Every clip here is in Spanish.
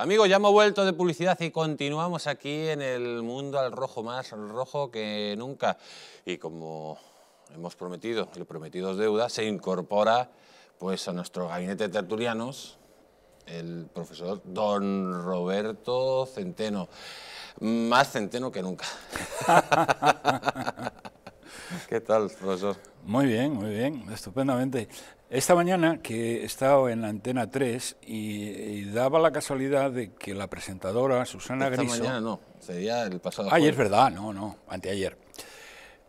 Amigos, ya hemos vuelto de publicidad y continuamos aquí en el mundo al rojo más rojo que nunca. Y como hemos prometido, el prometido es deuda, se incorpora pues a nuestro gabinete de tertulianos el profesor don Roberto Centeno. Más Centeno que nunca. ¿Qué tal, profesor? Muy bien, muy bien, estupendamente. Esta mañana que he estado en la antena 3 y, daba la casualidad de que la presentadora Susana Griso. Esta mañana no, sería el pasado. Ayer, es verdad, no, no, anteayer.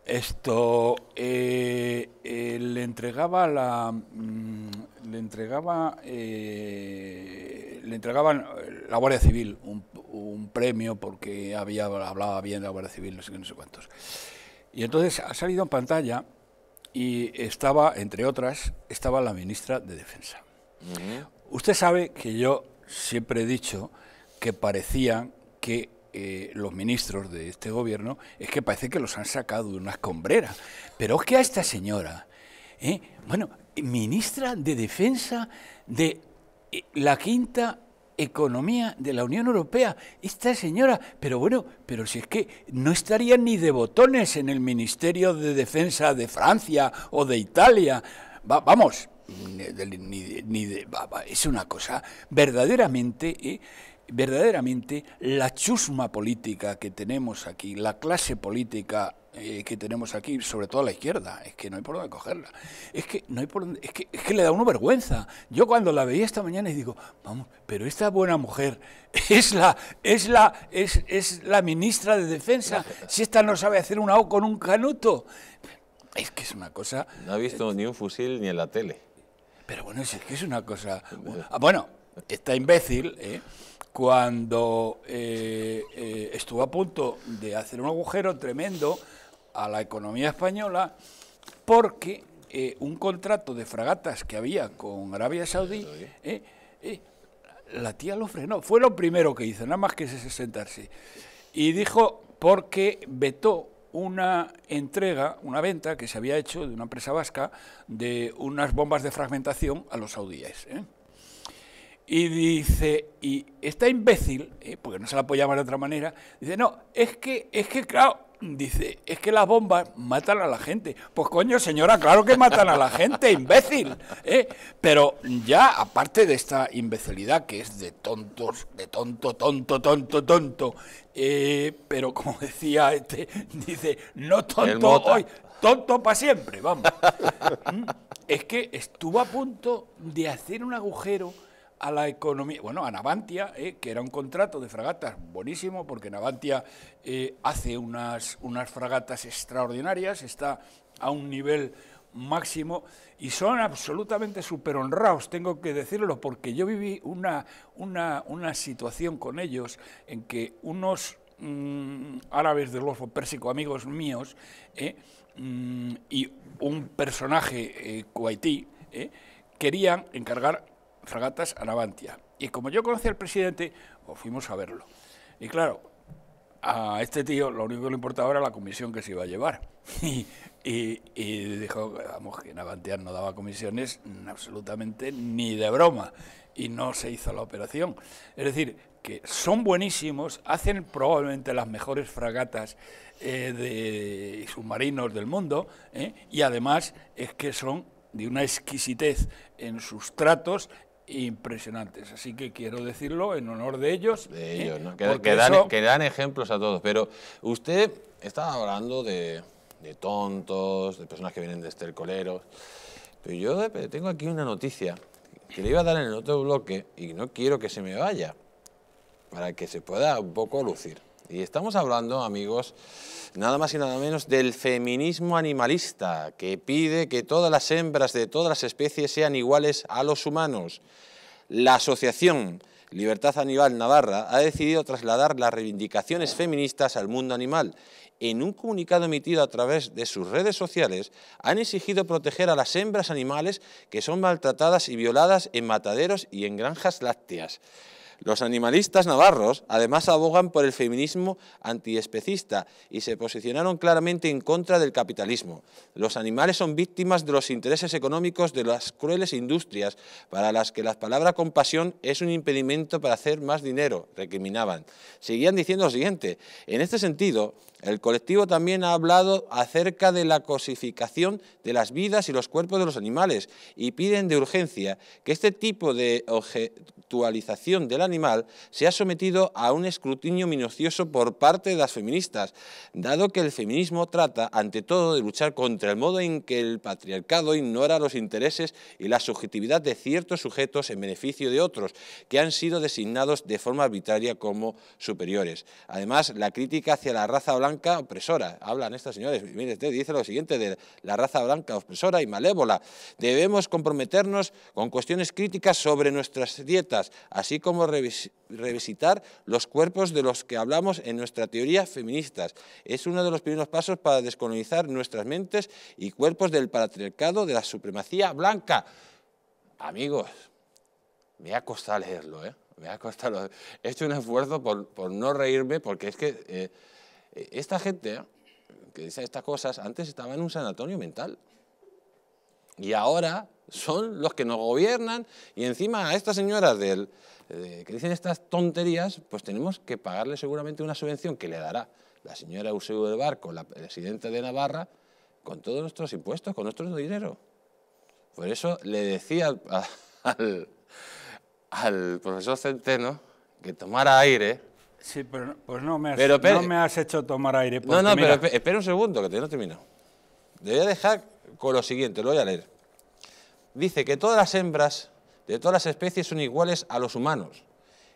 Esto eh, eh, le entregaba la mm, le entregaba eh, le entregaban la Guardia Civil un, premio porque había hablaba bien de la Guardia Civil, no sé qué, no sé cuántos. Y entonces ha salido en pantalla y estaba, entre otras, estaba la ministra de Defensa. Usted sabe que yo siempre he dicho que parecían que eh, los ministros de este gobierno es que parece que los han sacado de una escombrera. Pero es que a esta señora, ¿eh? bueno, ministra de Defensa de eh, la quinta economía de la Unión Europea. Esta señora, pero bueno, pero si es que no estaría ni de botones en el Ministerio de Defensa de Francia o de Italia. vamos, ni, es una cosa verdaderamente... Eh, verdaderamente la chusma política que tenemos aquí, la clase política eh, que tenemos aquí, sobre todo a la izquierda, es que no hay por dónde cogerla. Es que no hay por es que, es que le da una vergüenza. Yo cuando la veía esta mañana y digo, vamos, pero esta buena mujer es la es la es, la ministra de defensa, si esta no sabe hacer un O con un canuto. Es que es una cosa No ha visto eh, ni un fusil ni en la tele. Pero bueno, es que es una cosa. Eh, bueno, está imbécil, ¿eh? cuando eh, eh, estuvo a punto de hacer un agujero tremendo a la economía española porque eh, un contrato de fragatas que había con Arabia Saudí, la tía lo frenó. Fue lo primero que hizo, nada más que ese sentarse. Y dijo porque vetó una entrega, una venta que se había hecho de una empresa vasca de unas bombas de fragmentación a los saudíes. ¿eh? y dice, y esta imbécil, eh, porque no se la apoyaba de otra manera, dice, no, es que, es que, claro, dice, es que las bombas matan a la gente. Pues coño, señora, claro que matan a la gente, imbécil. ¿eh? Pero ya, aparte de esta imbecilidad que es de tontos, de tonto, tonto, tonto, tonto, eh, pero como decía este, dice, no tonto hoy, tonto para siempre, vamos. Mm, es que estuvo a punto de hacer un agujero a la economía, bueno, a Navantia, eh, que era un contrato de fragatas buenísimo, porque Navantia eh, hace unas, unas fragatas extraordinarias, está a un nivel máximo y son absolutamente súper honrados, tengo que decirlo, porque yo viví una, una, situación con ellos en que unos mm, árabes del Golfo Pérsico, amigos míos, eh, mm, y un personaje eh, kuwaití, querían encargar Fragatas a Navantia... Y como yo conocí al presidente, pues fuimos a verlo. Y claro, a este tío lo único que le importaba era la comisión que se iba a llevar. Y, dijo, vamos, que Navantia no daba comisiones absolutamente ni de broma. Y no se hizo la operación. Es decir, que son buenísimos, hacen probablemente las mejores fragatas eh, de submarinos del mundo. ¿eh? Y además es que son de una exquisitez en sus tratos impresionantes. Así que quiero decirlo en honor de ellos. De ¿eh? ellos, que, dan, ejemplos a todos. Pero usted estaba hablando de, de tontos, de personas que vienen de estercoleros. Pero yo tengo aquí una noticia que le iba a dar en el otro bloque y no quiero que se me vaya, para que se pueda un poco lucir. Y estamos hablando, amigos, nada más y nada menos del feminismo animalista, que pide que todas las hembras de todas las especies sean iguales a los humanos. La asociación Libertad Animal Navarra ha decidido trasladar las reivindicaciones feministas al mundo animal. En un comunicado emitido a través de sus redes sociales, han exigido proteger a las hembras animales que son maltratadas y violadas en mataderos y en granjas lácteas. Los animalistas navarros además abogan por el feminismo antiespecista y se posicionaron claramente en contra del capitalismo. Los animales son víctimas de los intereses económicos de las crueles industrias para las que la palabra compasión es un impedimento para hacer más dinero, recriminaban. Seguían diciendo lo siguiente, en este sentido, el colectivo también ha hablado acerca de la cosificación de las vidas y los cuerpos de los animales y piden de urgencia que este tipo de objetualización del animal sea sometido a un escrutinio minucioso por parte de las feministas, dado que el feminismo trata, ante todo, de luchar contra el modo en que el patriarcado ignora los intereses y la subjetividad de ciertos sujetos en beneficio de otros, que han sido designados de forma arbitraria como superiores. Además, la crítica hacia la raza blanca blanca opresora. Hablan estas señores, mire dice lo siguiente de la raza blanca opresora y malévola. Debemos comprometernos con cuestiones críticas sobre nuestras dietas, así como revisitar los cuerpos de los que hablamos en nuestra teoría feministas. Es uno de los primeros pasos para descolonizar nuestras mentes y cuerpos del patriarcado de la supremacía blanca. Amigos, me ha costado leerlo, ¿eh? Me ha costado. He hecho un esfuerzo por, por no reírme, porque es que eh, esta gente que dice estas cosas antes estaba en un sanatorio mental. Y ahora son los que nos gobiernan y encima a estas señoras del, que dicen estas tonterías, pues tenemos que pagarle seguramente una subvención que le dará la señora Eusebio del Barco, la presidenta de Navarra, con todos nuestros impuestos, con nuestro dinero. Por eso le decía al profesor Centeno que tomara aire Sí, pero pues no me has, me has hecho tomar aire. No, no, pero espera un segundo, que te no termino. Le voy dejar con lo siguiente, lo voy a leer. Dice que todas las hembras de todas las especies son iguales a los humanos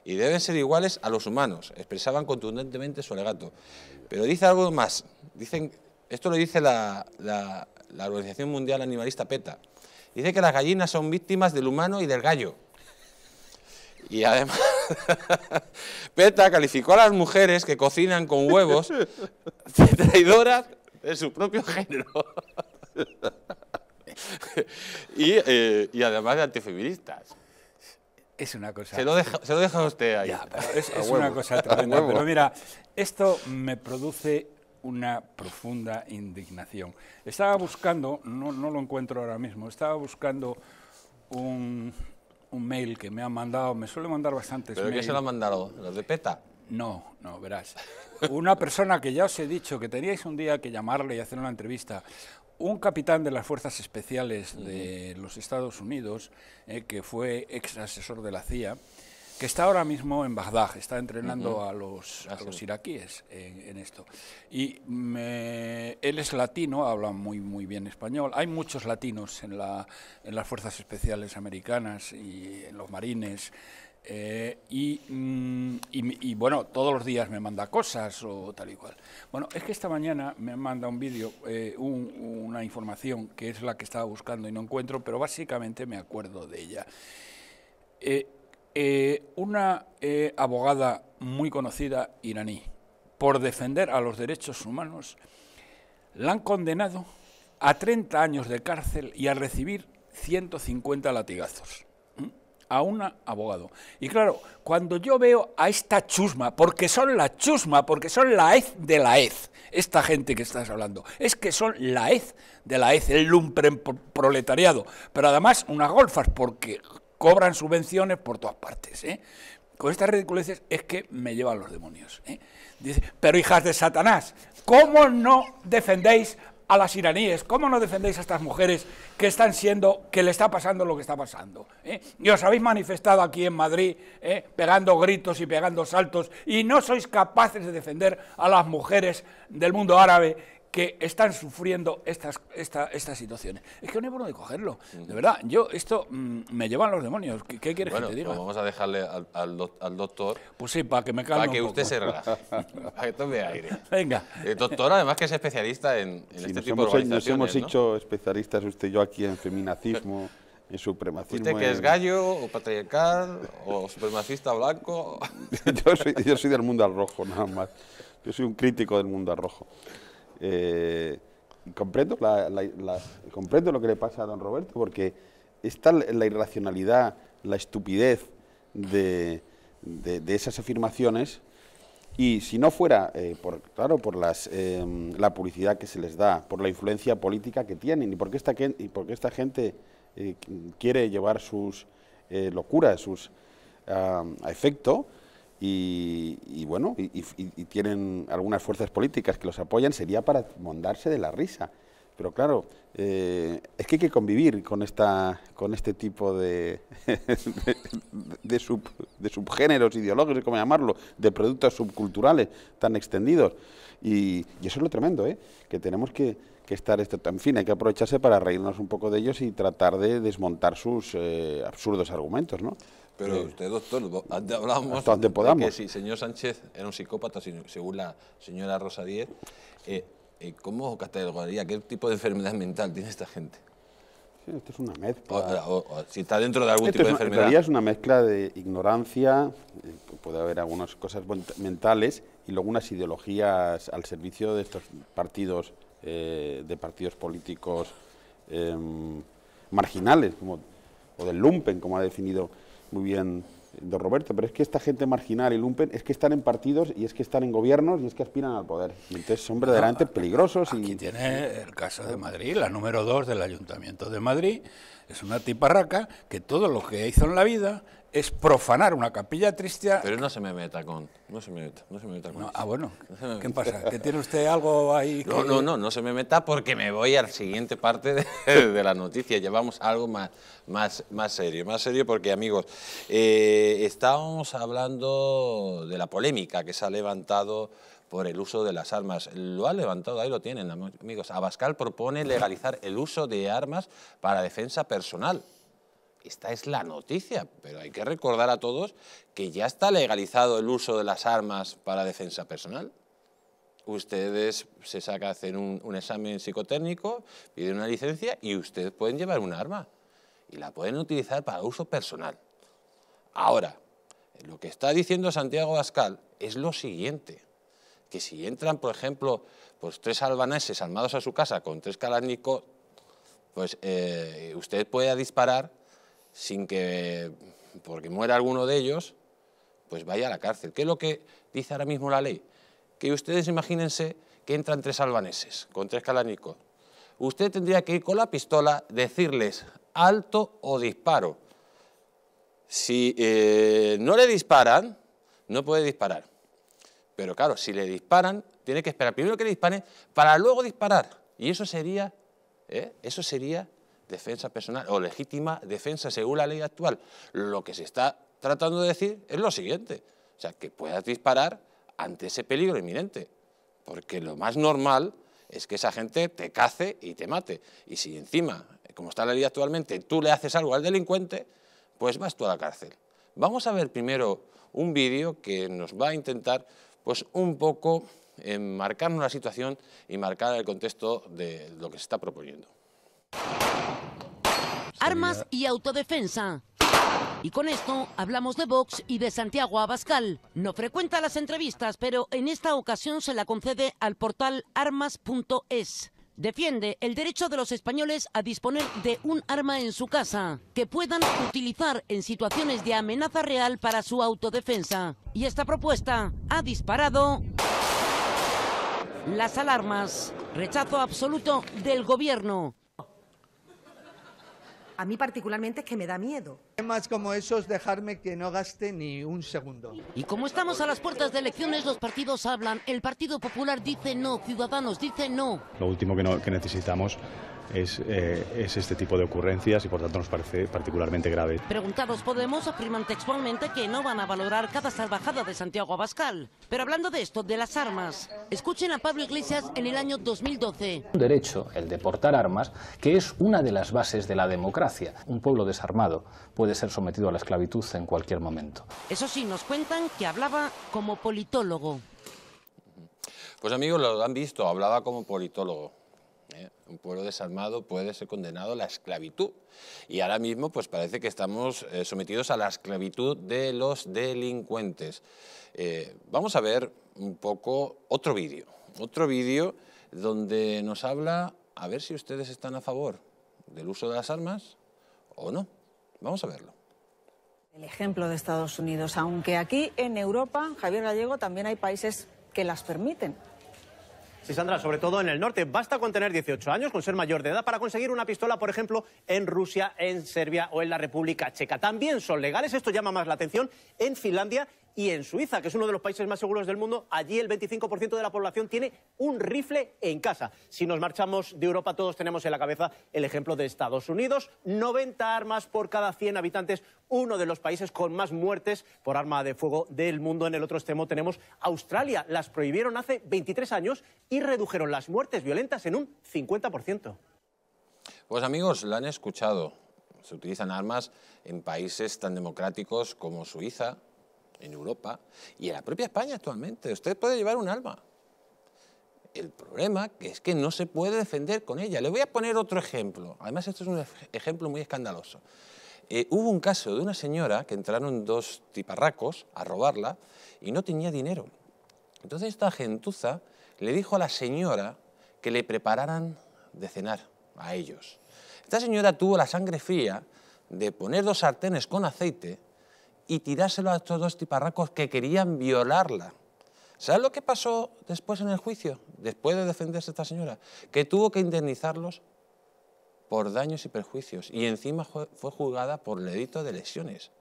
y deben ser iguales a los humanos, expresaban contundentemente su alegato. Pero dice algo más, dicen, esto lo dice la Organización Mundial Animalista PETA, dice que las gallinas son víctimas del humano y del gallo. Y además... PETA calificó a las mujeres que cocinan con huevos traidoras de su propio género. Eh, y, además de antifeministas. Es una cosa. Se lo deja, se lo deja usted ahí. es, una cosa tremenda. Pero mira, esto me produce una profunda indignación. Estaba buscando, no lo encuentro ahora mismo, estaba buscando un, un mail que me han mandado, me suele mandar bastantes ¿Pero qué se lo han mandado? ¿Los de PETA? No, no, verás. Una persona que ya os he dicho que teníais un día que llamarle y hacer una entrevista, un capitán de las Fuerzas Especiales de los Estados Unidos, eh, que fue ex asesor de la CIA, que está ahora mismo en Bagdad, está entrenando a, los, los iraquíes en, esto. Y él es latino, habla muy, muy bien español. Hay muchos latinos en, la, en las fuerzas especiales americanas y en los marines. Eh, mm, y, bueno, todos los días me manda cosas o tal y cual. Bueno, es que esta mañana me manda un vídeo, eh, una información que es la que estaba buscando y no encuentro, pero básicamente me acuerdo de ella. Eh, eh, una eh, abogada muy conocida iraní, por defender a los derechos humanos, la han condenado a 30 años de cárcel y a recibir 150 latigazos. A una abogado. Y claro, cuando yo veo a esta chusma, porque son la chusma, porque son la hez de la hez, esta gente que estás hablando, es que son la hez de la hez, el lumpre proletariado, pero además unas golfas, porque cobran subvenciones por todas partes. ¿eh? Con estas ridiculeces es que me llevan los demonios. ¿eh? Dice, pero hijas de Satanás, ¿cómo no defendéis a las iraníes? ¿Cómo no defendéis a estas mujeres que están siendo, que le está pasando lo que está pasando? ¿eh? Y os habéis manifestado aquí en Madrid, pegando gritos y pegando saltos, y no sois capaces de defender a las mujeres del mundo árabe que están sufriendo estas, estas situaciones. Es que no hay por de cogerlo. De verdad, yo esto mm, me llevan los demonios. ¿Qué, quieres que te diga? Pues vamos a dejarle al, doctor. Pues sí, para que me calme. Para que usted se relaje. para que tome aire. Venga. El eh, doctor, además, que es especialista en, este tipo de organizaciones. Nos hemos hecho especialistas usted y yo aquí en feminazismo, y supremacismo. ¿Usted que es gallo o patriarcal o supremacista blanco? yo, soy, yo soy del mundo al rojo, nada más. Yo soy un crítico del mundo al rojo. Eh, comprendo, comprendo lo que le pasa a don Roberto, porque está la irracionalidad, la estupidez de, esas afirmaciones, y si no fuera, eh, por, claro, por em, la publicidad que se les da, por la influencia política que tienen, y porque esta, y porque esta gente eh, quiere llevar sus eh, locuras, sus, a efecto, y, bueno, y, tienen algunas fuerzas políticas que los apoyan, sería para mondarse de la risa. Pero claro, eh, es que hay que convivir con, esta, con este tipo de, de, sub, de, subgéneros ideológicos, como llamarlo, de productos subculturales tan extendidos. Y, eso es lo tremendo, ¿eh? que tenemos que, estar... Esto, en fin, hay que aprovecharse para reírnos un poco de ellos y tratar de desmontar sus eh, absurdos argumentos. ¿no? Pero usted, doctor, antes hablábamos De que si señor Sánchez era un psicópata, según la señora Rosa Díez, eh, eh, ¿cómo catalogaría? ¿Qué tipo de enfermedad mental tiene esta gente? esto es una mezcla. si está dentro de algún tipo de enfermedad. es una mezcla de ignorancia, eh, puede haber algunas cosas mentales y luego unas ideologías al servicio de estos partidos, de partidos políticos em, marginales, como, o del lumpen, como ha definido muy bien don Roberto, pero es que esta gente marginal y lumpen es que están en partidos y es que están en gobiernos y es que aspiran al poder. entonces son verdaderamente peligrosos. y... tiene el caso de Madrid, la número dos del Ayuntamiento de Madrid, es una tiparraca que todo lo que hizo en la vida es profanar una capilla tristia... Pero no se me meta con. No se me meta, no se me meta con. ah, bueno. ¿Qué pasa? ¿Que tiene usted algo ahí? No, no, no, no se me meta porque me voy a la siguiente parte de, la noticia. Llevamos algo más, más, más serio, más serio porque, amigos, eh, estábamos hablando de la polémica que se ha levantado por el uso de las armas. Lo ha levantado, ahí lo tienen, amigos. Abascal propone legalizar el uso de armas para defensa personal esta es la noticia, pero hay que recordar a todos que ya está legalizado el uso de las armas para defensa personal. Ustedes se sacan, hacen un, examen psicotécnico, piden una licencia y ustedes pueden llevar un arma y la pueden utilizar para uso personal. Ahora, lo que está diciendo Santiago Pascal es lo siguiente, que si entran, por ejemplo, pues, tres albaneses armados a su casa con tres Kalashnikov, pues eh, usted puede disparar sin que, porque muera alguno de ellos, pues vaya a la cárcel. ¿Qué es lo que dice ahora mismo la ley? Que ustedes imagínense que entran tres albaneses con tres calanicos. Usted tendría que ir con la pistola, decirles alto o disparo. Si eh, no le disparan, no puede disparar. Pero claro, si le disparan, tiene que esperar primero que le disparen para luego disparar. Y eso sería, ¿eh? eso sería defensa personal o legítima defensa según la ley actual. Lo que se está tratando de decir es lo siguiente, o sea, que puedas disparar ante ese peligro inminente, porque lo más normal es que esa gente te cace y te mate. Y si encima, como está la ley actualmente, tú le haces algo al delincuente, pues vas tú a la cárcel. Vamos a ver primero un vídeo que nos va a intentar pues un poco marcar una situación y marcar el contexto de lo que se está proponiendo. Armas y autodefensa. Y con esto hablamos de Vox y de Santiago Abascal. No frecuenta las entrevistas, pero en esta ocasión se la concede al portal armas.es. Defiende el derecho de los españoles a disponer de un arma en su casa, que puedan utilizar en situaciones de amenaza real para su autodefensa. Y esta propuesta ha disparado las alarmas. Rechazo absoluto del gobierno a mí particularmente es que me da miedo. Temas como esos, dejarme que no gaste ni un segundo. Y como estamos a las puertas de elecciones, los partidos hablan. El Partido Popular dice no, Ciudadanos dice no. Lo último que, que necesitamos eh, es, este tipo de ocurrencias y por tanto nos parece particularmente grave. Preguntados Podemos afirman textualmente que no van a valorar cada salvajada de Santiago Abascal. Pero hablando de esto, de las armas, escuchen a Pablo Iglesias en el año 2012. Un derecho, el de portar armas, que es una de las bases de la democracia. Un pueblo desarmado puede ser sometido a la esclavitud en cualquier momento. Eso sí, nos cuentan que hablaba como politólogo. Pues amigos, lo han visto, hablaba como politólogo. ¿eh? Un pueblo desarmado puede ser condenado a la esclavitud. Y ahora mismo pues parece que estamos eh, sometidos a la esclavitud de los delincuentes. Eh, vamos a ver un poco otro vídeo. Otro vídeo donde nos habla a ver si ustedes están a favor del uso de las armas o no. Vamos a verlo. El ejemplo de Estados Unidos, aunque aquí en Europa, Javier Gallego, también hay países que las permiten. Sí, Sandra, sobre todo en el norte. Basta con tener 18 años, con ser mayor de edad, para conseguir una pistola, por ejemplo, en Rusia, en Serbia o en la República Checa. También son legales, esto llama más la atención, en Finlandia y en Suiza, que es uno de los países más seguros del mundo, allí el 25% de la población tiene un rifle en casa. Si nos marchamos de Europa, todos tenemos en la cabeza el ejemplo de Estados Unidos, 90 armas por cada 100 habitantes, uno de los países con más muertes por arma de fuego del mundo. En el otro extremo tenemos Australia, las prohibieron hace 23 años y redujeron las muertes violentas en un 50%. Pues amigos, lo han escuchado. Se utilizan armas en países tan democráticos como Suiza, en Europa y en la propia España actualmente. Usted puede llevar un alma. El problema es que no se puede defender con ella. Le voy a poner otro ejemplo. Además, esto es un ejemplo muy escandaloso. Eh, hubo un caso de una señora que entraron dos tiparracos a robarla y no tenía dinero. Entonces esta gentuza le dijo a la señora que le prepararan de cenar a ellos. Esta señora tuvo la sangre fría de poner dos sartenes con aceite y tirárselo a estos dos tiparracos que querían violarla. ¿Sabes lo que pasó después en el juicio? Después de defenderse esta señora, que tuvo que indemnizarlos por daños y perjuicios y encima fue juzgada por delito de lesiones.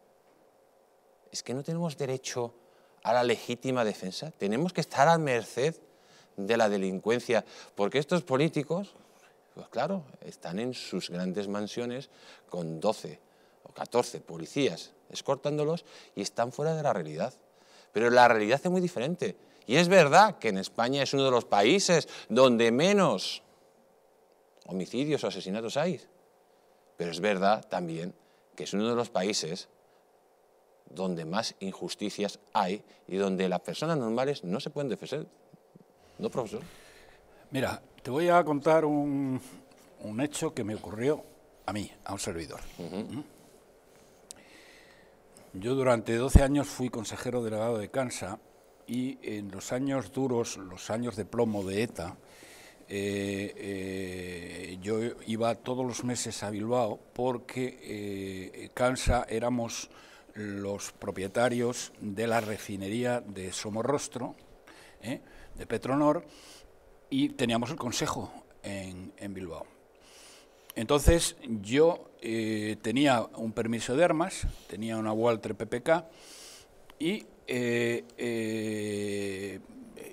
Es que no tenemos derecho a la legítima defensa, tenemos que estar a merced de la delincuencia, porque estos políticos, pues claro, están en sus grandes mansiones con 12 14 policías escortándolos y están fuera de la realidad. Pero la realidad es muy diferente. Y es verdad que en España es uno de los países donde menos homicidios o asesinatos hay. Pero es verdad también que es uno de los países donde más injusticias hay y donde las personas normales no se pueden defender. ¿No, profesor? Mira, te voy a contar un, un hecho que me ocurrió a mí, a un servidor. Yo durante 12 años fui consejero delegado de Cansa y en los años duros, los años de plomo de ETA, eh, eh, yo iba todos los meses a Bilbao porque Cansa eh, éramos los propietarios de la refinería de Somorrostro, de Petronor, y teníamos el consejo en, en Bilbao. Entonces yo eh, tenía un permiso de armas, tenía una Walter PPK y eh, eh,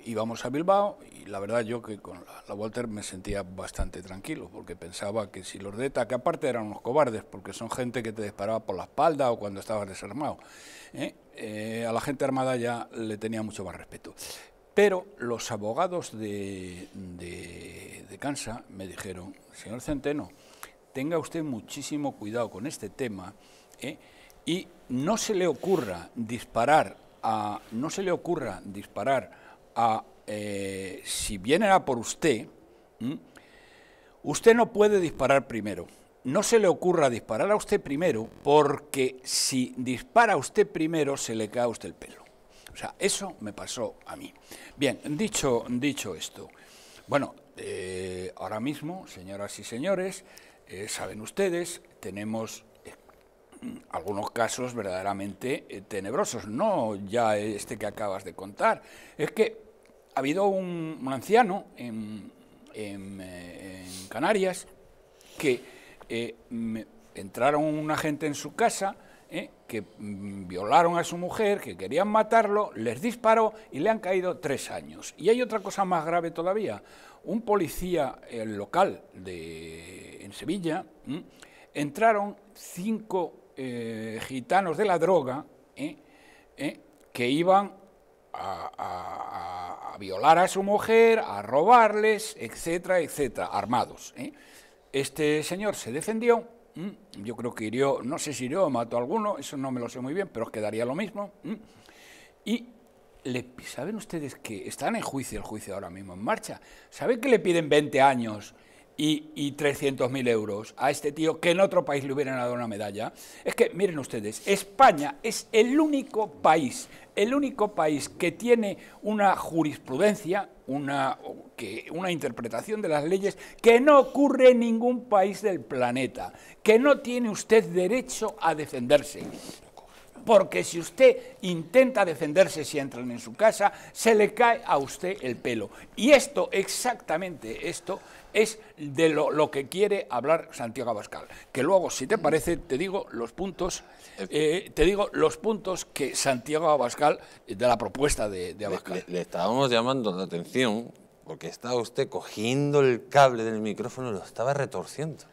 íbamos a Bilbao y la verdad yo que con la, Walter me sentía bastante tranquilo porque pensaba que si los que aparte eran unos cobardes porque son gente que te disparaba por la espalda o cuando estabas desarmado, a la gente armada ya le tenía mucho más respeto. Pero los abogados de, de, de me dijeron, señor Centeno, tenga usted muchísimo cuidado con este tema ¿eh? y no se le ocurra disparar a, no se le ocurra disparar a, eh, si viene a por usted, usted no puede disparar primero. No se le ocurra disparar a usted primero porque si dispara a usted primero se le cae a usted el pelo. O sea, eso me pasó a mí. Bien, dicho, dicho esto, bueno, eh, ahora mismo, señoras y señores, eh, saben ustedes, tenemos eh, algunos casos verdaderamente eh, tenebrosos, no ya este que acabas de contar. Es que ha habido un, anciano en, Canarias que entraron una gente en su casa, que mm, violaron a su mujer, que querían matarlo, les disparó y le han caído tres años. Y hay otra cosa más grave todavía. Un policía local de en Sevilla, entraron cinco eh, gitanos de la droga ¿eh? ¿Eh? que iban a, violar a su mujer, a robarles, etcétera, etcétera, armados. Este señor se defendió, yo creo que hirió, no sé si hirió o mató a alguno, eso no me lo sé muy bien, pero quedaría lo mismo. Y saben ustedes que están en juicio, el juicio ahora mismo en marcha, ¿saben que le piden 20 años y, 300.000 euros a este tío que en otro país le hubieran dado una medalla. Es que, miren ustedes, España es el único país, el único país que tiene una jurisprudencia, una, que, una interpretación de las leyes que no ocurre en ningún país del planeta, que no tiene usted derecho a defenderse. Porque si usted intenta defenderse si entran en su casa, se le cae a usted el pelo. Y esto, exactamente esto, es de lo, que quiere hablar Santiago Abascal. Que luego, si te parece, te digo los puntos, eh, te digo los puntos que Santiago Abascal, eh, de la propuesta de, Abascal. Le, le, estábamos llamando la atención porque estaba usted cogiendo el cable del micrófono y lo estaba retorciendo.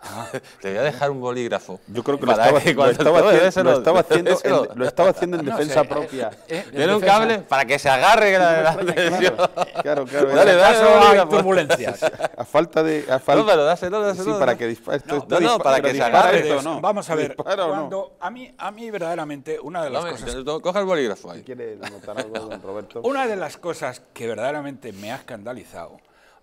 te voy a dejar un bolígrafo. Yo creo que lo estaba, haciendo, lo estaba haciendo en, defensa propia. Eh, un cable para que se agarre la, la claro, claro, Dale, dale, dale A falta de... A falta, no, dáselo, dáselo. Sí, para que dispare. No, no, para que se agarre. no. Vamos a ver, cuando a mí, a mí verdaderamente una de las cosas... Coge el bolígrafo ahí. quiere algo, Roberto? Una de las cosas que verdaderamente me ha escandalizado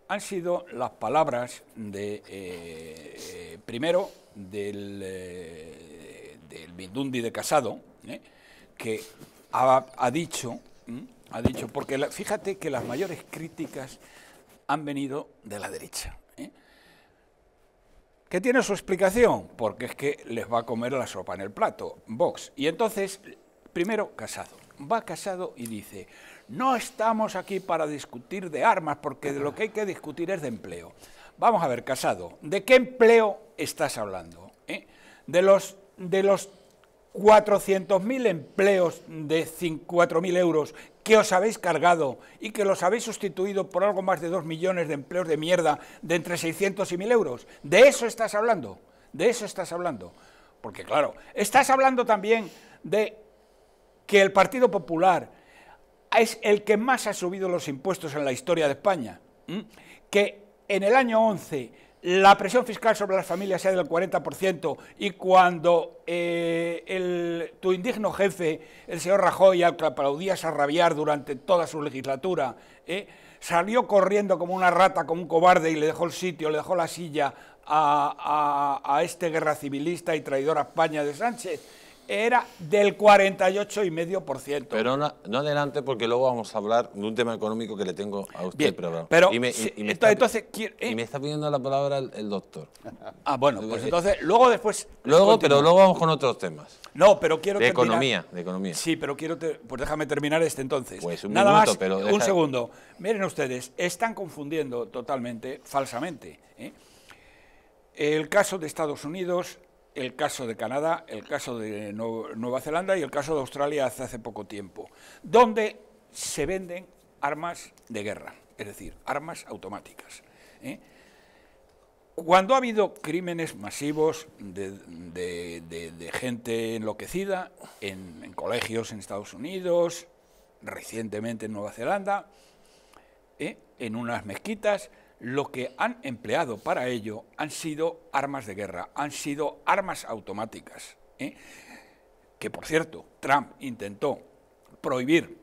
han sido las palabras de, eh, eh, primero, del, Bindundi eh, del de Casado, que ha, dicho, ha dicho, porque fíjate que las mayores críticas han venido de la derecha. ¿Qué tiene su explicación, porque es que les va a comer la sopa en el plato, Vox. Y entonces, primero, Casado. Va Casado y dice, no estamos aquí para discutir de armas, porque de lo que hay que discutir es de empleo. Vamos a ver, Casado, ¿de qué empleo estás hablando? Eh? De los, de los 400.000 empleos de 4.000 euros que os habéis cargado y que los habéis sustituido por algo más de 2 millones de empleos de mierda de entre 600 y 1.000 euros. De eso estás hablando, de eso estás hablando. Porque claro, estás hablando también de que el Partido Popular es el que más ha subido los impuestos en la historia de España, que en el año 11 la presión fiscal sobre las familias sea del 40% y cuando eh, tu indigno jefe, el señor Rajoy, al que aplaudías a rabiar durante toda su legislatura, ¿eh? salió corriendo como una rata, como un cobarde y le dejó el sitio, le dejó la silla a, a este guerra civilista y traidor a España de Sánchez, era del 48,5%. Pero no, adelante porque luego vamos a hablar de un tema económico que le tengo a usted Bien, Pero y me, está, pidiendo la palabra el, doctor. Ah, bueno, pues entonces luego después... Luego, pero luego vamos con otros temas. No, pero quiero de economía, de economía. Sí, pero quiero... pues déjame terminar este entonces. Pues un Nada más, pero... Un segundo. Miren ustedes, están confundiendo totalmente, falsamente. ¿eh? El caso de Estados Unidos el caso de Canadá, el caso de Nueva Zelanda y el caso de Australia hace, hace poco tiempo, donde se venden armas de guerra, es decir, armas automáticas. ¿eh? Cuando ha habido crímenes masivos de, gente enloquecida en, colegios en Estados Unidos, recientemente en Nueva Zelanda, ¿eh? en unas mezquitas, lo que han empleado para ello han sido armas de guerra, han sido armas automáticas. ¿eh? Que por cierto, Trump intentó prohibir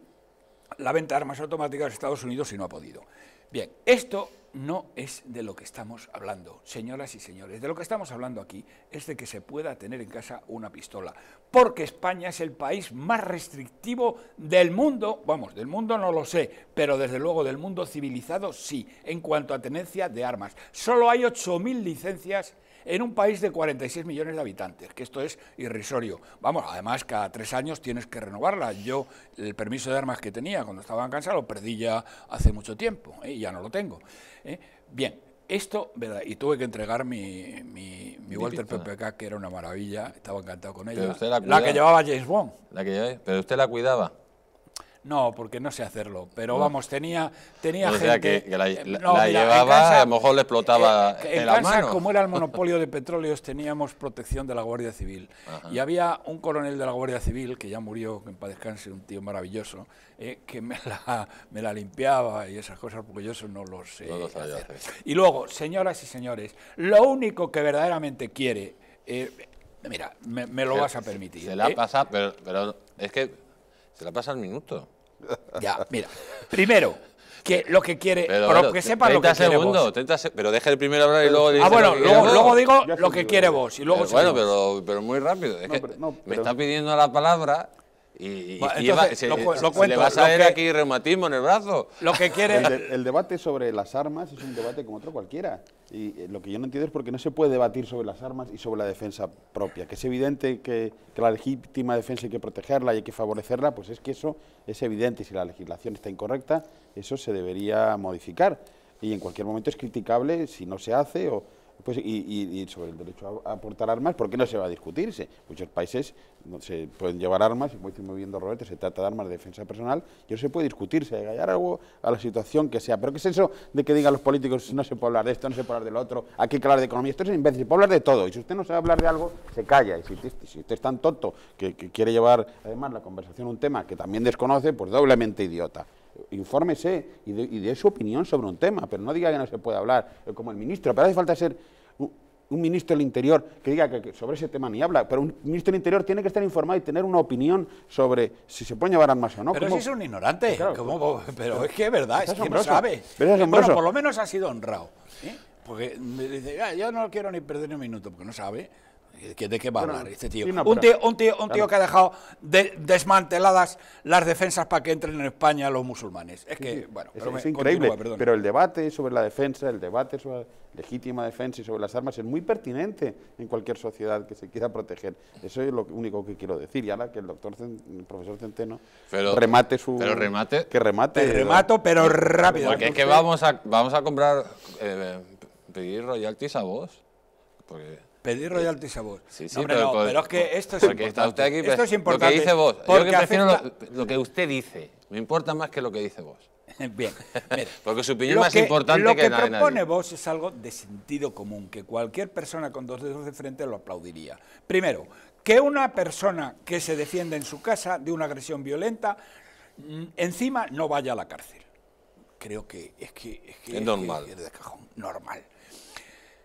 la venta de armas automáticas a Estados Unidos y no ha podido. Bien, esto no es de lo que estamos hablando, señoras y señores. De lo que estamos hablando aquí es de que se pueda tener en casa una pistola, porque España es el país más restrictivo del mundo, vamos, del mundo no lo sé, pero desde luego del mundo civilizado sí, en cuanto a tenencia de armas. Solo hay 8.000 licencias en un país de 46 millones de habitantes, que esto es irrisorio. Vamos, además cada tres años tienes que renovarla. Yo el permiso de armas que tenía cuando estaba en casa lo perdí ya hace mucho tiempo ¿eh? y ya no lo tengo. ¿eh? Bien, esto, ¿verdad? Y tuve que entregar mi, mi, Walter PPK, que era una maravilla, estaba encantado con ella. La, que llevaba James Bond. La que llevaba, pero usted la cuidaba. No, porque no sé hacerlo, pero vamos, tenía, tenía o gente... que, la, eh, llevaba, a lo mejor le explotaba eh, eh, en, en, como era el monopolio de petróleos, teníamos protección de la Guardia Civil. Y había un coronel de la Guardia Civil, que ya murió, que en paz descanse, un tío maravilloso, que me la, limpiaba y esas cosas, porque yo eso no lo sé. Y luego, señoras y señores, lo único que verdaderamente quiere... mira, me, lo vas a permitir. Se la pasa, pero es que se la pasa al minuto. Ya, mira. Primero, que lo que quiere, pero, que sepa lo que quiere segundos, vos. 30 segundos... pero deja el primero hablar y luego Ah, bueno, luego, luego, digo lo que quiere vos y luego pero Bueno, pero, pero, muy rápido. Es que me está pidiendo la palabra y, le vas a salir aquí reumatismo en el brazo. Lo que quiere. El, debate sobre las armas es un debate como otro cualquiera. Y eh, lo que yo no entiendo es por qué no se puede debatir sobre las armas y sobre la defensa propia. Que es evidente que, que, la legítima defensa hay que protegerla y hay que favorecerla, pues es que eso es evidente. Y si la legislación está incorrecta, eso se debería modificar. Y en cualquier momento es criticable si no se hace o pues, y, sobre el derecho a, aportar armas, ¿por qué no se va a discutirse? Muchos países no se pueden llevar armas, y como muy moviendo Roberto, se trata de armas de defensa personal, y no se puede discutirse, callar algo a la situación que sea. Pero ¿qué es eso de que digan los políticos, no se puede hablar de esto, no se puede hablar de lo otro, aquí hay que hablar de economía? Esto es imbécil, se puede hablar de todo, y si usted no sabe hablar de algo, se calla, y si, usted, es tan tonto que, quiere llevar además la conversación a un tema que también desconoce, pues doblemente idiota infórmese y dé su opinión sobre un tema, pero no diga que no se puede hablar eh, como el ministro, pero hace falta ser un ministro del Interior que diga que, sobre ese tema ni habla, pero un ministro del Interior tiene que estar informado y tener una opinión sobre si se puede llevar armas o no. Pero si es un ignorante, Pero, es que es verdad, es, que no sabe. Pero por lo menos ha sido honrado. ¿eh? Porque me dice, ah, yo no quiero ni perder ni un minuto, porque no sabe. Eh, ¿De qué va a hablar este tío? un tío, que ha dejado de, desmanteladas las defensas para que entren en España los musulmanes. Es que, bueno, es, pero increíble. pero el debate sobre la defensa, el debate sobre la legítima defensa y sobre las armas es muy pertinente en cualquier sociedad que se quiera proteger. Eso es lo único que quiero decir. Y ahora que el doctor, el profesor Centeno remate su... Pero remate... Que remate... remato, pero rápido. Porque es que vamos a, vamos a comprar... Eh, pedir royalties a vos. Porque pedir eh, royalties a vos. Sí, sí, pero, pero, es que esto es importante. Está usted aquí, esto es importante. Pues, lo que dice vos. Yo que prefiero lo, que usted dice. Me importa más que lo que dice vos. Bien. porque su opinión es más importante que, de nadie. Lo que propone vos es algo de sentido común, que cualquier persona con dos dedos de frente lo aplaudiría. Primero, que una persona que se defiende en su casa de una agresión violenta, mm, encima no vaya a la cárcel. Creo que es que es, que, es normal. Es de cajón, normal.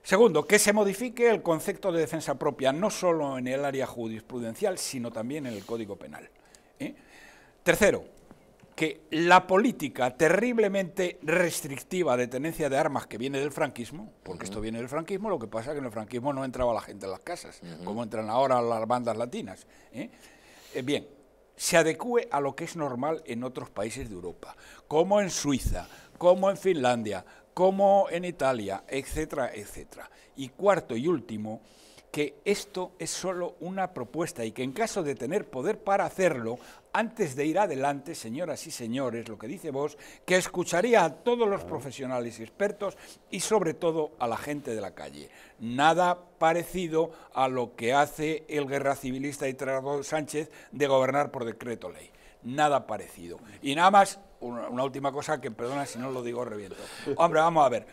Segundo, que se modifique el concepto de defensa propia, no solo en el área jurisprudencial, sino también en el Código Penal. ¿eh? Tercero, que la política terriblemente restrictiva de tenencia de armas que viene del franquismo, porque esto viene del franquismo, lo que pasa es que en el franquismo no entraba la gente en las casas, como entran ahora las bandas latinas. ¿eh? Eh, bien, se adecue a lo que es normal en otros países de Europa, como en Suiza, como en Finlandia, como en Italia, etcétera, etcétera. Y cuarto y último, que esto es solo una propuesta y que en caso de tener poder para hacerlo, antes de ir adelante, señoras y señores, lo que dice vos, que escucharía a todos los profesionales y expertos y sobre todo a la gente de la calle. Nada parecido a lo que hace el guerra civilista y Sánchez de gobernar por decreto ley nada parecido. Y nada más, una, última cosa que perdona si no lo digo reviento. Hombre, vamos a ver.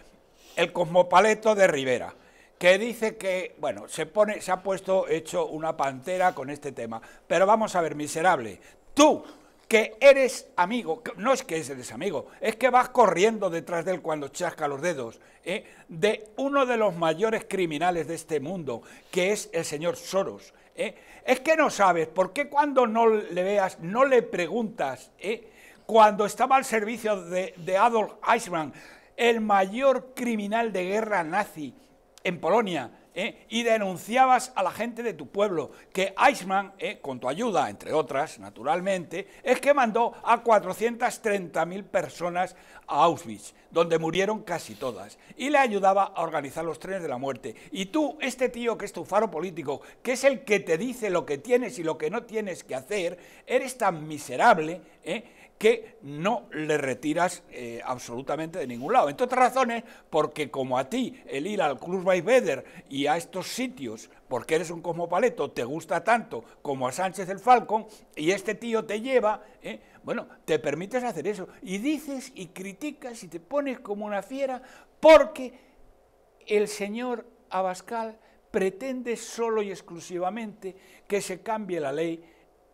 El cosmopaleto de Rivera que dice que, bueno, se pone, se ha puesto hecho una pantera con este tema. Pero vamos a ver, miserable, tú que eres amigo, no es que eres amigo, es que vas corriendo detrás de él cuando chasca los dedos, ¿eh? de uno de los mayores criminales de este mundo, que es el señor Soros. ¿eh? Es que no sabes, ¿por qué cuando no le veas, no le preguntas? ¿eh? Cuando estaba al servicio de, de Adolf Eichmann, el mayor criminal de guerra nazi en Polonia, ¿eh? y denunciabas a la gente de tu pueblo que Eichmann, ¿eh? con tu ayuda, entre otras, naturalmente, es que mandó a 430.000 personas a Auschwitz, donde murieron casi todas, y le ayudaba a organizar los trenes de la muerte. Y tú, este tío que es tu faro político, que es el que te dice lo que tienes y lo que no tienes que hacer, eres tan miserable, ¿eh? que no le retiras eh, absolutamente de ningún lado. Entre otras razones, porque como a ti el ir al Cruz Beder y a estos sitios, porque eres un cosmopaleto, te gusta tanto como a Sánchez el Falcon, y este tío te lleva, ¿eh? bueno, te permites hacer eso. Y dices y criticas y te pones como una fiera porque el señor Abascal pretende solo y exclusivamente que se cambie la ley.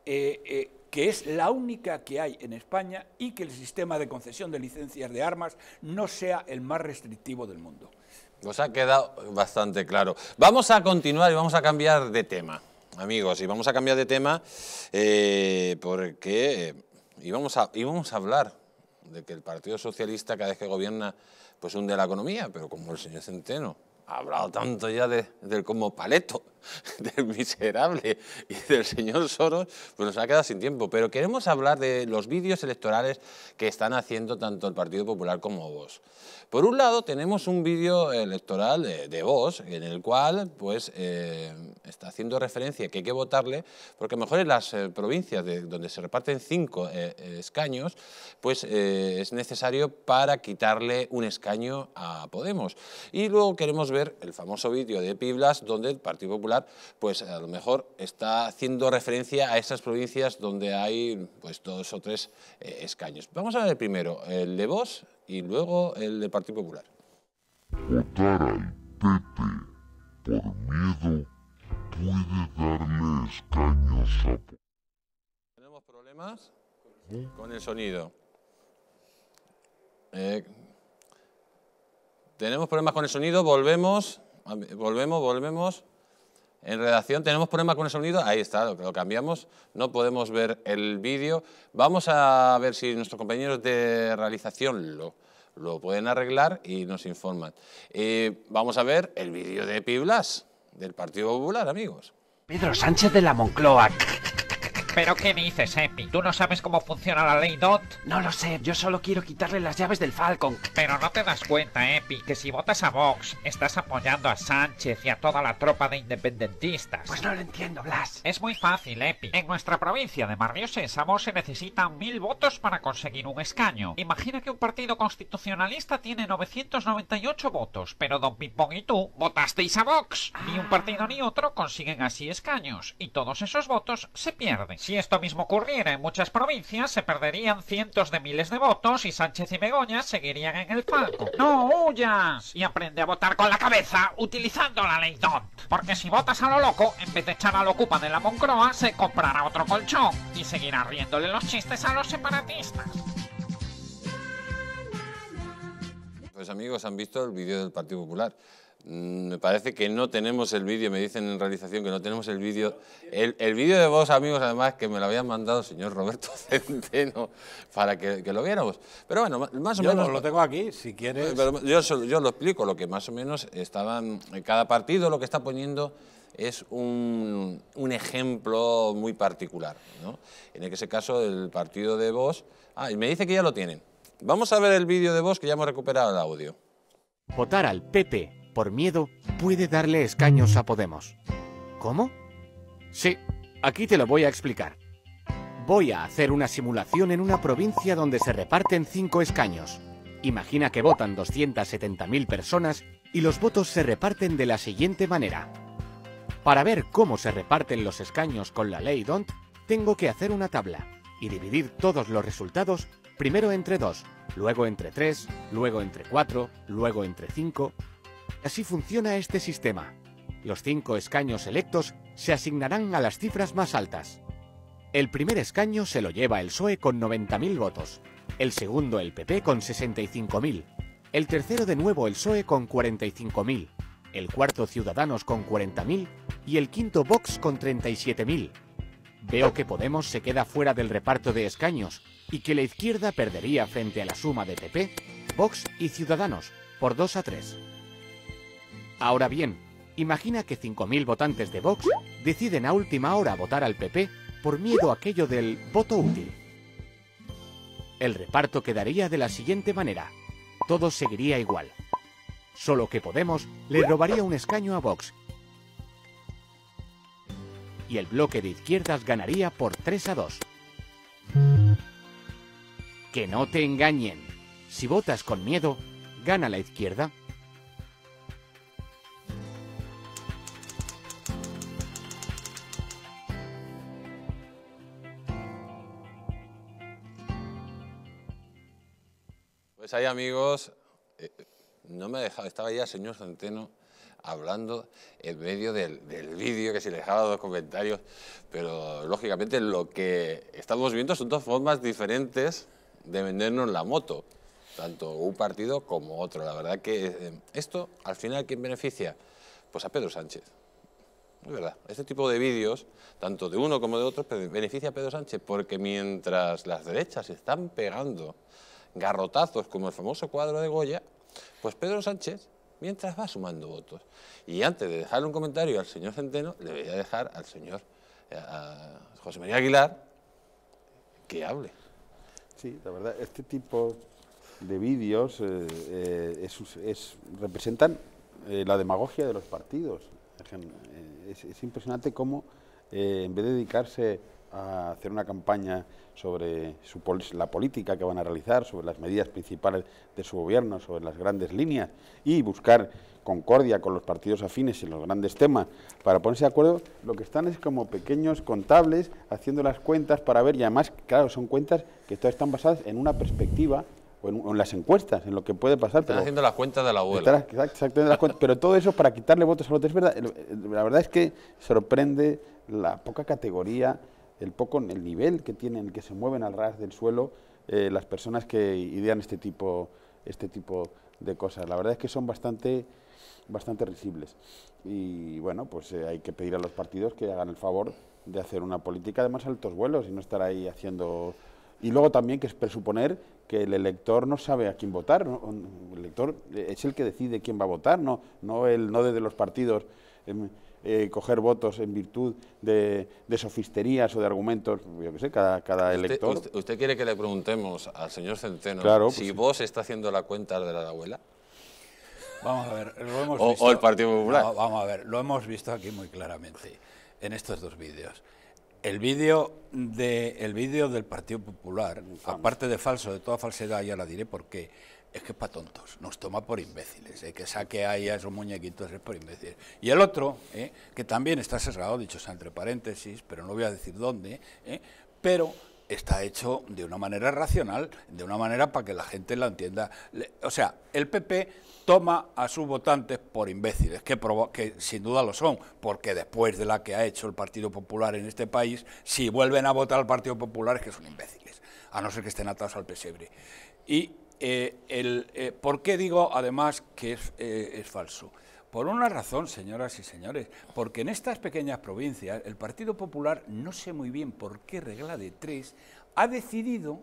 Eh, que es la única que hay en España y que el sistema de concesión de licencias de armas no sea el más restrictivo del mundo. Os ha quedado bastante claro. Vamos a continuar y vamos a cambiar de tema, amigos, y vamos a cambiar de tema eh, porque íbamos eh, a, íbamos a hablar de que el Partido Socialista cada vez que gobierna pues hunde la economía, pero como el señor Centeno ha hablado tanto ya del como paleto, del miserable y del señor Soros, pues nos ha quedado sin tiempo. Pero queremos hablar de los vídeos electorales que están haciendo tanto el Partido Popular como vos. Por un lado tenemos un vídeo electoral de, vos, en el cual pues eh, está haciendo referencia que hay que votarle, porque mejor en las eh, provincias donde se reparten cinco eh, escaños, pues es necesario para quitarle un escaño a Podemos. Y luego queremos ver el famoso vídeo de Piblas donde el Partido Popular pues a lo mejor está haciendo referencia a esas provincias donde hay pues dos o tres eh, escaños. Vamos a ver primero el de vos y luego el del Partido Popular. al escaños ¿Tenemos problemas con el sonido? Eh, tenemos problemas con el sonido, volvemos, volvemos, volvemos. En redacción tenemos problemas con el sonido, ahí está, lo, cambiamos, no podemos ver el vídeo. Vamos a ver si nuestros compañeros de realización lo, lo pueden arreglar y nos informan. Eh, vamos a ver el vídeo de Piblas, del Partido Popular, amigos. Pedro Sánchez de la Moncloa ¿Pero qué dices, Epi? ¿Tú no sabes cómo funciona la ley DOT? No lo sé, yo solo quiero quitarle las llaves del Falcon. Pero no te das cuenta, Epi, que si votas a Vox, estás apoyando a Sánchez y a toda la tropa de independentistas. Pues no lo entiendo, Blas. Es muy fácil, Epi. En nuestra provincia de Barrio Sesamo se necesitan mil votos para conseguir un escaño. Imagina que un partido constitucionalista tiene 998 votos, pero Don Pimpón y tú votasteis a Vox. Ni un ah. partido ni otro consiguen así escaños, y todos esos votos se pierden. Si esto mismo ocurriera en muchas provincias, se perderían cientos de miles de votos y Sánchez y Begoña seguirían en el palco. ¡No huyas! Y aprende a votar con la cabeza utilizando la ley DOT. Porque si votas a lo loco, en vez de echar a lo ocupa de la Moncroa, se comprará otro colchón y seguirá riéndole los chistes a los separatistas. Pues amigos, han visto el vídeo del Partido Popular. Mm, me parece que no tenemos el vídeo, me dicen en realización que no tenemos el vídeo. El, el vídeo de vos, amigos, además, que me lo habían mandado señor Roberto Centeno para que, lo viéramos. Pero bueno, más o menos... Yo lo tengo aquí, si quieres... yo, yo lo explico, lo que más o menos estaban... Cada partido lo que está poniendo es un, ejemplo muy particular. ¿no? En ese caso, el partido de vos... Ah, y me dice que ya lo tienen. Vamos a ver el vídeo de vos, que ya hemos recuperado el audio. Votar al PP por miedo, puede darle escaños a Podemos. ¿Cómo? Sí, aquí te lo voy a explicar. Voy a hacer una simulación en una provincia donde se reparten cinco escaños. Imagina que votan 270.000 personas y los votos se reparten de la siguiente manera. Para ver cómo se reparten los escaños con la ley DONT, tengo que hacer una tabla y dividir todos los resultados primero entre 2, luego entre 3, luego entre 4, luego entre 5, Así funciona este sistema. Los cinco escaños electos se asignarán a las cifras más altas. El primer escaño se lo lleva el PSOE con 90.000 votos, el segundo el PP con 65.000, el tercero de nuevo el PSOE con 45.000, el cuarto Ciudadanos con 40.000 y el quinto Vox con 37.000. Veo que Podemos se queda fuera del reparto de escaños y que la izquierda perdería frente a la suma de PP, Vox y Ciudadanos por 2 a 3. Ahora bien, imagina que 5.000 votantes de Vox deciden a última hora votar al PP por miedo a aquello del voto útil. El reparto quedaría de la siguiente manera. Todo seguiría igual. Solo que Podemos le robaría un escaño a Vox. Y el bloque de izquierdas ganaría por 3 a 2. Que no te engañen. Si votas con miedo, gana la izquierda. Pues amigos, eh, no me dejado, estaba ya el señor Centeno hablando en medio del, del vídeo, que se le dejaba dos comentarios, pero lógicamente lo que estamos viendo son dos formas diferentes de vendernos la moto, tanto un partido como otro. La verdad que eh, esto, al final, ¿quién beneficia? Pues a Pedro Sánchez. Es verdad, este tipo de vídeos, tanto de uno como de otro, beneficia a Pedro Sánchez, porque mientras las derechas están pegando garrotazos como el famoso cuadro de Goya, pues Pedro Sánchez, mientras va sumando votos. Y antes de dejarle un comentario al señor Centeno, le voy a dejar al señor eh, José María Aguilar que hable. Sí, la verdad, este tipo de vídeos eh, eh, es, representan la demagogia de los partidos. es impresionante cómo, en vez de dedicarse a hacer una campaña sobre su, la política que van a realizar, sobre las medidas principales de su gobierno, sobre las grandes líneas y buscar concordia con los partidos afines en los grandes temas para ponerse de acuerdo, lo que están es como pequeños contables haciendo las cuentas para ver y además, claro, son cuentas que todas están basadas en una perspectiva o en, las encuestas, en lo que puede pasar. Están haciendo las cuentas de la abuela. pero todo eso para quitarle votos a los... Es verdad, la verdad es que sorprende la poca categoría el poco el nivel que tienen, que se mueven al ras del suelo eh, las personas que idean este tipo, este tipo de cosas. La verdad es que son bastante, bastante risibles. Y bueno, pues eh, hay que pedir a los partidos que hagan el favor de hacer una política de más altos vuelos y no estar ahí haciendo... Y luego también que es presuponer que el elector no sabe a quién votar. El elector es el que decide quién va a votar, no, no, el, no desde los partidos. Em, eh, coger votos en virtud de, sofisterías o de argumentos, yo qué sé, cada, elector. Usted, quiere que le preguntemos al señor Centeno pues si vos está haciendo la cuenta de la abuela? Vamos a ver, lo hemos visto, el Partido Popular. vamos a ver, lo hemos visto aquí muy claramente en estos dos vídeos. El vídeo de, el vídeo del Partido Popular, aparte de falso, de toda falsedad, ya la diré porque es que es para tontos, nos toma por imbéciles, eh, que saque ahí a esos muñequitos es por imbéciles. Y el otro, eh, que también está sesgado, dicho sea entre paréntesis, pero no voy a decir dónde, eh, pero está hecho de una manera racional, de una manera para que la gente la entienda. O sea, el PP toma a sus votantes por imbéciles, que, que, sin duda lo son, porque después de la que ha hecho el Partido Popular en este país, si vuelven a votar al Partido Popular es que son imbéciles, a no ser que estén atados al pesebre. Y eh, el, eh, ¿Por qué digo además que eh, es, falso? Por una razón, señoras y señores, porque en estas pequeñas provincias el Partido Popular, no sé muy bien por qué regla de tres, ha decidido,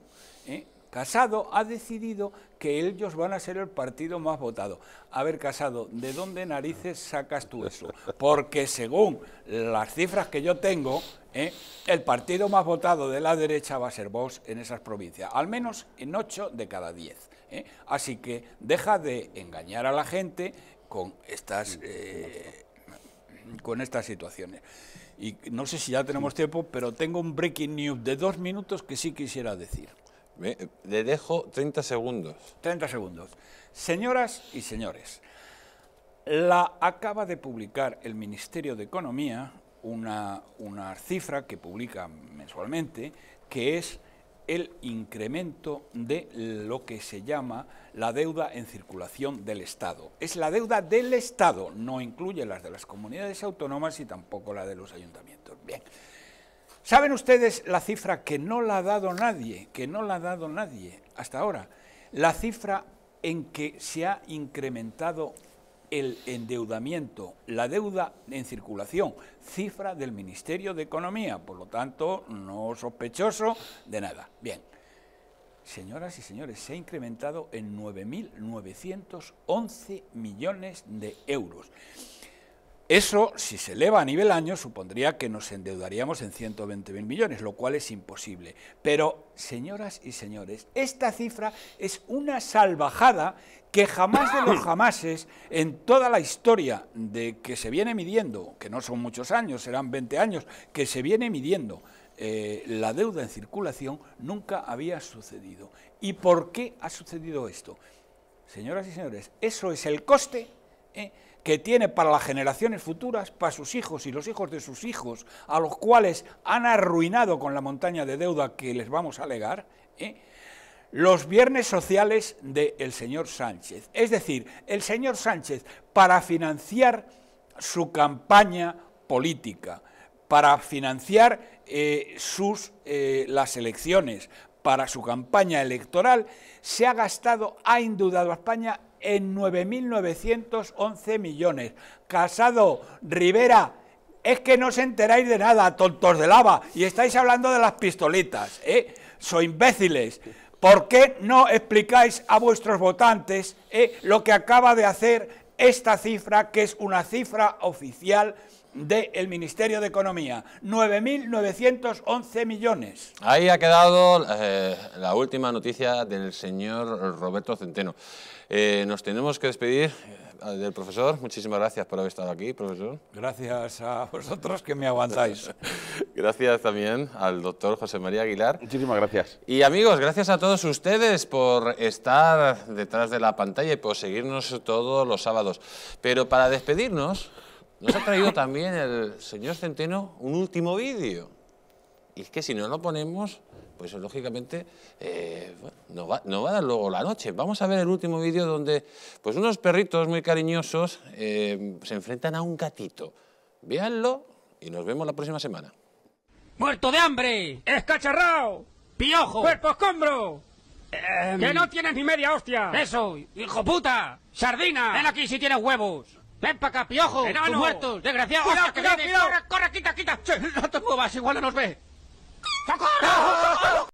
Casado ha decidido que ellos van a ser el partido más votado. A ver, Casado, ¿de dónde narices sacas tú eso? Porque según las cifras que yo tengo, ¿eh? el partido más votado de la derecha va a ser vos en esas provincias, al menos en 8 de cada 10. ¿eh? Así que deja de engañar a la gente con estas, eh, con estas situaciones. Y no sé si ya tenemos tiempo, pero tengo un breaking news de dos minutos que sí quisiera decir. Le dejo 30 segundos. 30 segundos. Señoras y señores, la acaba de publicar el Ministerio de Economía una, una cifra que publica mensualmente, que es el incremento de lo que se llama la deuda en circulación del Estado. Es la deuda del Estado, no incluye las de las comunidades autónomas y tampoco la de los ayuntamientos. Bien. ¿Saben ustedes la cifra que no la ha dado nadie, que no la ha dado nadie hasta ahora? La cifra en que se ha incrementado el endeudamiento, la deuda en circulación, cifra del Ministerio de Economía, por lo tanto, no sospechoso de nada. Bien, señoras y señores, se ha incrementado en 9.911 millones de euros. Eso, si se eleva a nivel año, supondría que nos endeudaríamos en 120.000 millones, lo cual es imposible. Pero, señoras y señores, esta cifra es una salvajada que jamás de los jamases en toda la historia de que se viene midiendo, que no son muchos años, serán 20 años, que se viene midiendo eh, la deuda en circulación, nunca había sucedido. ¿Y por qué ha sucedido esto? Señoras y señores, eso es el coste ¿eh? que tiene para las generaciones futuras, para sus hijos y los hijos de sus hijos, a los cuales han arruinado con la montaña de deuda que les vamos a legar. ¿eh? los viernes sociales del señor Sánchez. Es decir, el señor Sánchez, para financiar su campaña política, para financiar eh, sus, eh, las elecciones, para su campaña electoral, se ha gastado, ha indudado a España en 9.911 millones. Casado, Rivera, es que no os enteráis de nada, tontos de lava, y estáis hablando de las pistolitas, ¿eh? Soy imbéciles. ¿Por qué no explicáis a vuestros votantes eh, lo que acaba de hacer esta cifra, que es una cifra oficial del Ministerio de Economía? 9.911 millones. Ahí ha quedado eh, la última noticia del señor Roberto Centeno. Eh, nos tenemos que despedir del profesor. Muchísimas gracias por haber estado aquí, profesor. Gracias a vosotros que me aguantáis. Gracias también al doctor José María Aguilar. Muchísimas gracias. Y amigos, gracias a todos ustedes por estar detrás de la pantalla y por seguirnos todos los sábados. Pero para despedirnos, nos ha traído también el señor Centeno un último vídeo. Y es que si no lo ponemos, pues lógicamente eh, no, va, a dar luego la noche. Vamos a ver el último vídeo donde pues unos perritos muy cariñosos eh, se enfrentan a un gatito. Véanlo y nos vemos la próxima semana muerto de hambre, escacharrao, piojo, cuerpo escombro. Em. que no tienes ni media hostia. Eso, hijo puta, sardina. Ven aquí si tienes huevos. Ven para acá, piojo, tus muertos, desgraciado. Cuidado, cuidado, cuidado. Corre, corre, quita, quita. no te muevas, igual no nos ve. ¡Socorro! ¡Socorro!